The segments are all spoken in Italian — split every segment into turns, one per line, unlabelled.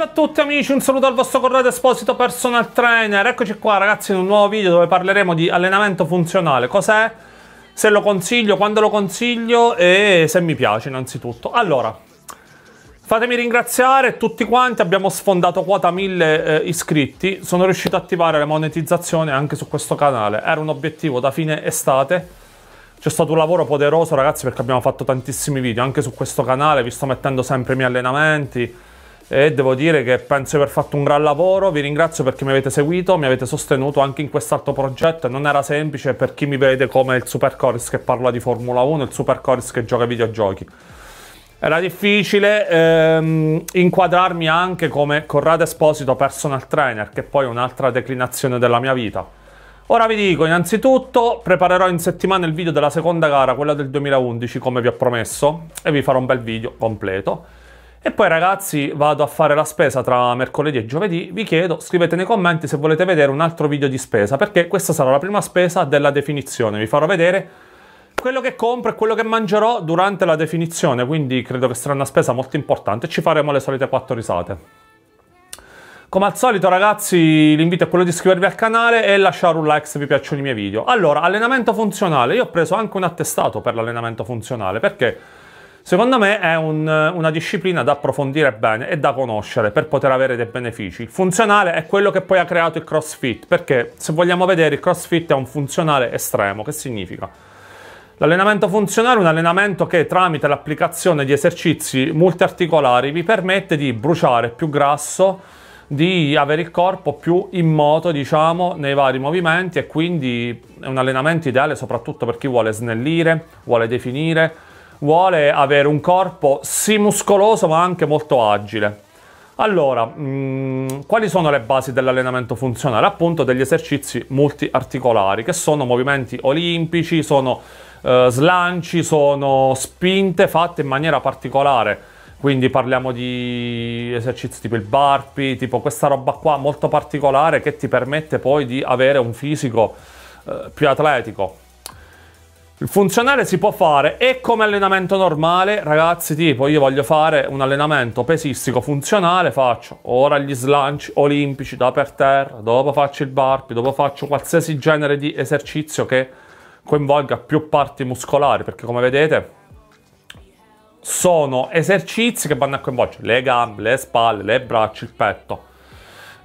Salve a tutti amici, un saluto al vostro Corrado Esposito Personal Trainer Eccoci qua ragazzi in un nuovo video dove parleremo di allenamento funzionale Cos'è? Se lo consiglio, quando lo consiglio e se mi piace innanzitutto Allora, fatemi ringraziare tutti quanti, abbiamo sfondato quota 1000 eh, iscritti Sono riuscito a attivare la monetizzazione anche su questo canale Era un obiettivo da fine estate c'è stato un lavoro poderoso ragazzi perché abbiamo fatto tantissimi video anche su questo canale, vi sto mettendo sempre i miei allenamenti, e devo dire che penso di aver fatto un gran lavoro, vi ringrazio perché mi avete seguito, mi avete sostenuto anche in quest'altro progetto, non era semplice per chi mi vede come il Super Coris che parla di Formula 1, il Super Coris che gioca ai videogiochi. Era difficile ehm, inquadrarmi anche come Corrado Esposito personal trainer, che poi è un'altra declinazione della mia vita. Ora vi dico, innanzitutto preparerò in settimana il video della seconda gara, quella del 2011, come vi ho promesso, e vi farò un bel video completo. E poi ragazzi vado a fare la spesa tra mercoledì e giovedì, vi chiedo, scrivete nei commenti se volete vedere un altro video di spesa, perché questa sarà la prima spesa della definizione, vi farò vedere quello che compro e quello che mangerò durante la definizione, quindi credo che sarà una spesa molto importante, ci faremo le solite quattro risate. Come al solito ragazzi l'invito è quello di iscrivervi al canale e lasciare un like se vi piacciono i miei video. Allora, allenamento funzionale, io ho preso anche un attestato per l'allenamento funzionale, perché Secondo me è un, una disciplina da approfondire bene e da conoscere per poter avere dei benefici. Il funzionale è quello che poi ha creato il CrossFit, perché se vogliamo vedere il CrossFit è un funzionale estremo. Che significa? L'allenamento funzionale è un allenamento che tramite l'applicazione di esercizi multiarticolari vi permette di bruciare più grasso, di avere il corpo più in moto, diciamo, nei vari movimenti e quindi è un allenamento ideale soprattutto per chi vuole snellire, vuole definire, vuole avere un corpo sì muscoloso ma anche molto agile. Allora, mh, mm, quali sono le basi dell'allenamento funzionale? Appunto degli esercizi multiarticolari, che sono movimenti olimpici, sono eh, slanci, sono spinte fatte in maniera particolare. Quindi parliamo di esercizi tipo il burpee, tipo questa roba qua molto particolare che ti permette poi di avere un fisico eh, più atletico. Il funzionale si può fare e come allenamento normale, ragazzi, tipo io voglio fare un allenamento pesistico funzionale, faccio ora gli slanci olimpici da per terra, dopo faccio il burpee, dopo faccio qualsiasi genere di esercizio che coinvolga più parti muscolari, perché come vedete sono esercizi che vanno a coinvolgere le gambe, le spalle, le braccia, il petto,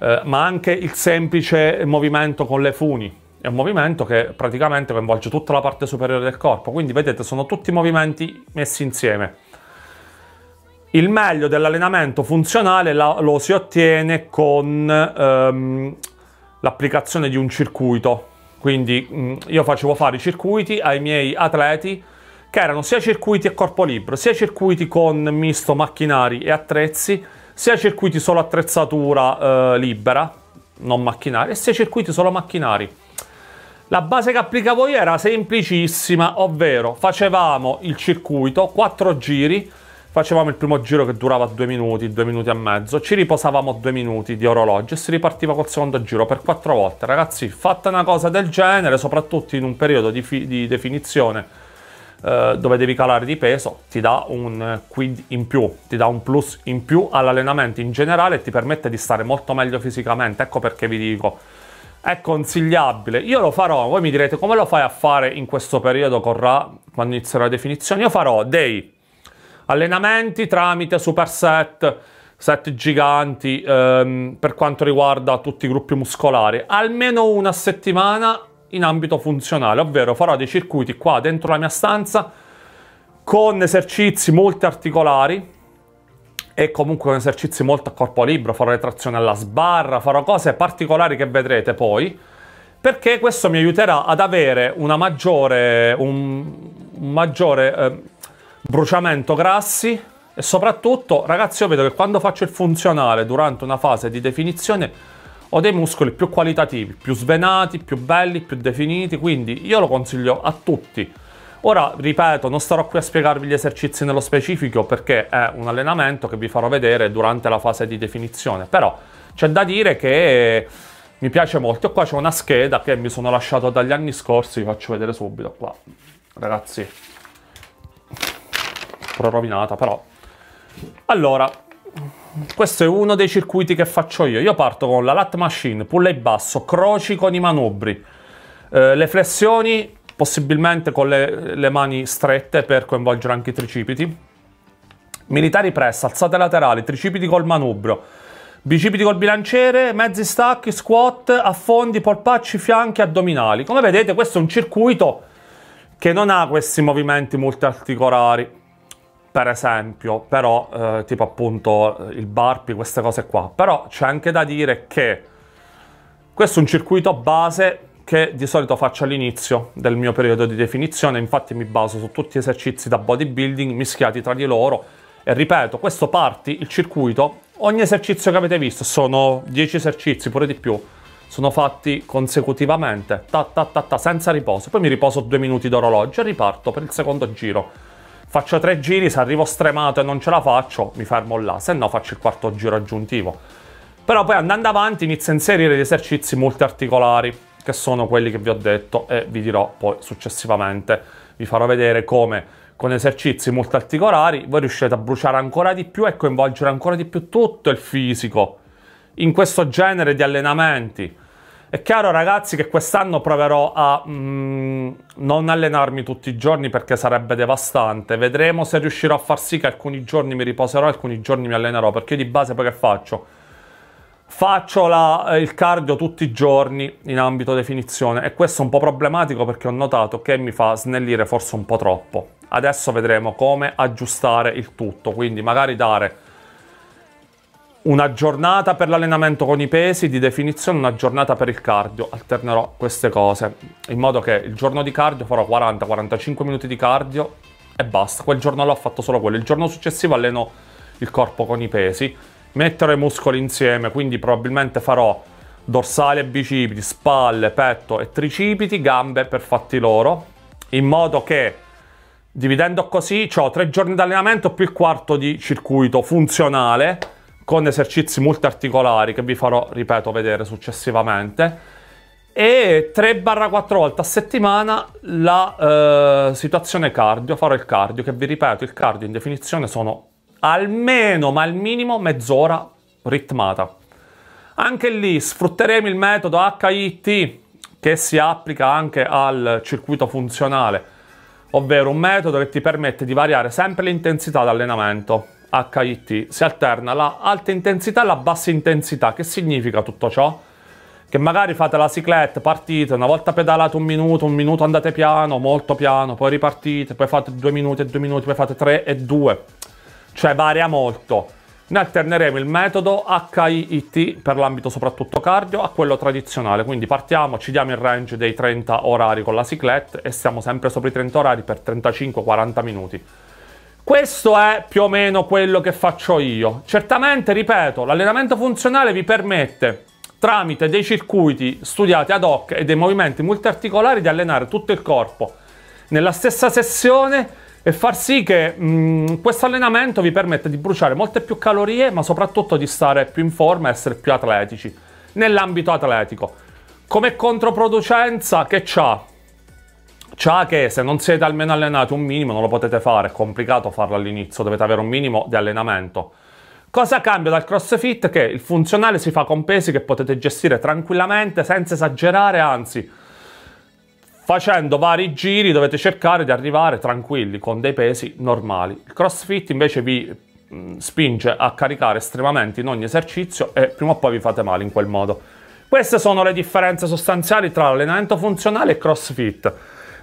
eh, ma anche il semplice movimento con le funi, è un movimento che praticamente coinvolge tutta la parte superiore del corpo, quindi vedete sono tutti movimenti messi insieme. Il meglio dell'allenamento funzionale lo si ottiene con ehm, l'applicazione di un circuito. Quindi mm, io facevo fare i circuiti ai miei atleti che erano sia circuiti a corpo libero, sia circuiti con misto macchinari e attrezzi, sia circuiti solo attrezzatura eh, libera, non macchinari, e sia circuiti solo macchinari. La base che applicavo io era semplicissima, ovvero facevamo il circuito, quattro giri, facevamo il primo giro che durava due minuti, due minuti e mezzo, ci riposavamo due minuti di orologio e si ripartiva col secondo giro per quattro volte. Ragazzi, fatta una cosa del genere, soprattutto in un periodo di, di definizione eh, dove devi calare di peso, ti dà un eh, quid in più, ti dà un plus in più all'allenamento in generale e ti permette di stare molto meglio fisicamente. Ecco perché vi dico è consigliabile. Io lo farò, voi mi direte come lo fai a fare in questo periodo con Ra, quando inizierà la definizione. Io farò dei allenamenti tramite superset, set giganti ehm, per quanto riguarda tutti i gruppi muscolari, almeno una settimana in ambito funzionale, ovvero farò dei circuiti qua dentro la mia stanza con esercizi molti articolari è comunque un esercizio molto a corpo libero, farò le trazioni alla sbarra, farò cose particolari che vedrete poi, perché questo mi aiuterà ad avere una maggiore, un, un maggiore eh, bruciamento grassi e soprattutto, ragazzi, io vedo che quando faccio il funzionale durante una fase di definizione ho dei muscoli più qualitativi, più svenati, più belli, più definiti, quindi io lo consiglio a tutti Ora, ripeto, non starò qui a spiegarvi gli esercizi nello specifico perché è un allenamento che vi farò vedere durante la fase di definizione, però c'è da dire che mi piace molto. Qua c'è una scheda che mi sono lasciato dagli anni scorsi, vi faccio vedere subito qua. Ragazzi, prorovinata però. Allora, questo è uno dei circuiti che faccio io. Io parto con la lat machine, pull e basso, croci con i manubri, eh, le flessioni possibilmente con le, le mani strette per coinvolgere anche i tricipiti. Militari press, alzate laterali, tricipiti col manubrio, bicipiti col bilanciere, mezzi stacchi, squat, affondi, polpacci, fianchi, addominali. Come vedete questo è un circuito che non ha questi movimenti multiarticolari per esempio, però eh, tipo appunto eh, il barpi, queste cose qua. Però c'è anche da dire che questo è un circuito base che di solito faccio all'inizio del mio periodo di definizione, infatti mi baso su tutti gli esercizi da bodybuilding mischiati tra di loro e ripeto, questo parti, il circuito, ogni esercizio che avete visto, sono 10 esercizi, pure di più, sono fatti consecutivamente, ta ta ta ta, senza riposo, poi mi riposo due minuti d'orologio e riparto per il secondo giro. Faccio tre giri, se arrivo stremato e non ce la faccio, mi fermo là, se no faccio il quarto giro aggiuntivo. Però poi andando avanti inizio a inserire gli esercizi multiarticolari, che sono quelli che vi ho detto e vi dirò poi successivamente. Vi farò vedere come con esercizi multarticolari voi riuscite a bruciare ancora di più e coinvolgere ancora di più tutto il fisico in questo genere di allenamenti. È chiaro ragazzi che quest'anno proverò a mm, non allenarmi tutti i giorni perché sarebbe devastante. Vedremo se riuscirò a far sì che alcuni giorni mi riposerò, alcuni giorni mi allenerò, perché io di base poi che faccio? Faccio la, eh, il cardio tutti i giorni in ambito definizione e questo è un po' problematico perché ho notato che mi fa snellire forse un po' troppo. Adesso vedremo come aggiustare il tutto, quindi magari dare una giornata per l'allenamento con i pesi di definizione, una giornata per il cardio. Alternerò queste cose in modo che il giorno di cardio farò 40-45 minuti di cardio e basta. Quel giorno l'ho fatto solo quello. Il giorno successivo alleno il corpo con i pesi metterò i muscoli insieme, quindi probabilmente farò dorsale e bicipiti, spalle, petto e tricipiti, gambe per fatti loro, in modo che dividendo così ho tre giorni di allenamento più il quarto di circuito funzionale con esercizi multiarticolari che vi farò, ripeto, vedere successivamente e 3-4 volte a settimana la eh, situazione cardio, farò il cardio che vi ripeto, il cardio in definizione sono almeno, ma al minimo, mezz'ora ritmata. Anche lì sfrutteremo il metodo HIT che si applica anche al circuito funzionale, ovvero un metodo che ti permette di variare sempre l'intensità d'allenamento. HIT si alterna la alta intensità e la bassa intensità. Che significa tutto ciò? Che magari fate la ciclette, partite, una volta pedalate un minuto, un minuto andate piano, molto piano, poi ripartite, poi fate due minuti e due minuti, poi fate tre e due cioè varia molto. Ne alterneremo il metodo HIIT per l'ambito soprattutto cardio a quello tradizionale, quindi partiamo, ci diamo il range dei 30 orari con la ciclette e stiamo sempre sopra i 30 orari per 35-40 minuti. Questo è più o meno quello che faccio io. Certamente, ripeto, l'allenamento funzionale vi permette, tramite dei circuiti studiati ad hoc e dei movimenti multiarticolari, di allenare tutto il corpo. Nella stessa sessione e far sì che mm, questo allenamento vi permetta di bruciare molte più calorie, ma soprattutto di stare più in forma e essere più atletici nell'ambito atletico. Come controproducenza, che c'ha? C'ha che se non siete almeno allenati un minimo non lo potete fare, è complicato farlo all'inizio, dovete avere un minimo di allenamento. Cosa cambia dal crossfit? Che il funzionale si fa con pesi che potete gestire tranquillamente, senza esagerare, anzi Facendo vari giri dovete cercare di arrivare tranquilli con dei pesi normali. Il crossfit invece vi mm, spinge a caricare estremamente in ogni esercizio e prima o poi vi fate male in quel modo. Queste sono le differenze sostanziali tra allenamento funzionale e crossfit.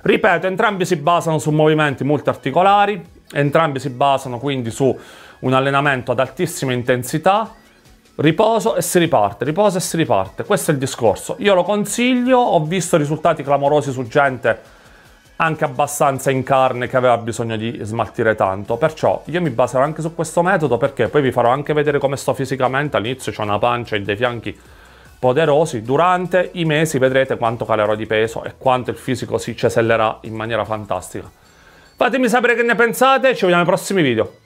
Ripeto, entrambi si basano su movimenti multiarticolari, entrambi si basano quindi su un allenamento ad altissima intensità, riposo e si riparte, riposo e si riparte. Questo è il discorso. Io lo consiglio, ho visto risultati clamorosi su gente anche abbastanza in carne che aveva bisogno di smaltire tanto. Perciò io mi baserò anche su questo metodo perché poi vi farò anche vedere come sto fisicamente. All'inizio ho una pancia e dei fianchi poderosi. Durante i mesi vedrete quanto calerò di peso e quanto il fisico si cesellerà in maniera fantastica. Fatemi sapere che ne pensate, ci vediamo nei prossimi video.